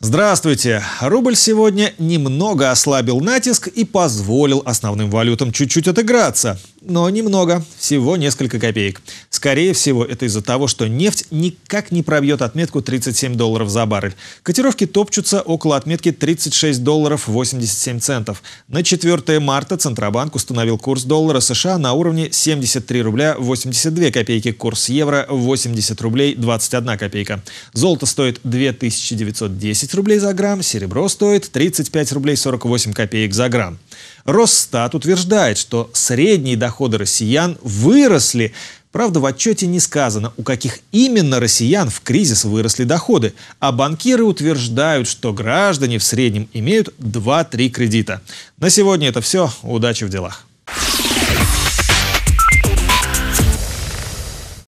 Здравствуйте! Рубль сегодня немного ослабил натиск и позволил основным валютам чуть-чуть отыграться. Но немного, всего несколько копеек. Скорее всего, это из-за того, что нефть никак не пробьет отметку 37 долларов за баррель. Котировки топчутся около отметки 36 долларов 87 центов. На 4 марта Центробанк установил курс доллара США на уровне 73 рубля 82 копейки, курс евро 80 рублей 21 копейка. Золото стоит 2910 рублей за грамм, серебро стоит 35 рублей 48 копеек за грамм. Росстат утверждает, что средние доходы россиян выросли Правда, в отчете не сказано, у каких именно россиян в кризис выросли доходы, а банкиры утверждают, что граждане в среднем имеют 2-3 кредита. На сегодня это все. Удачи в делах.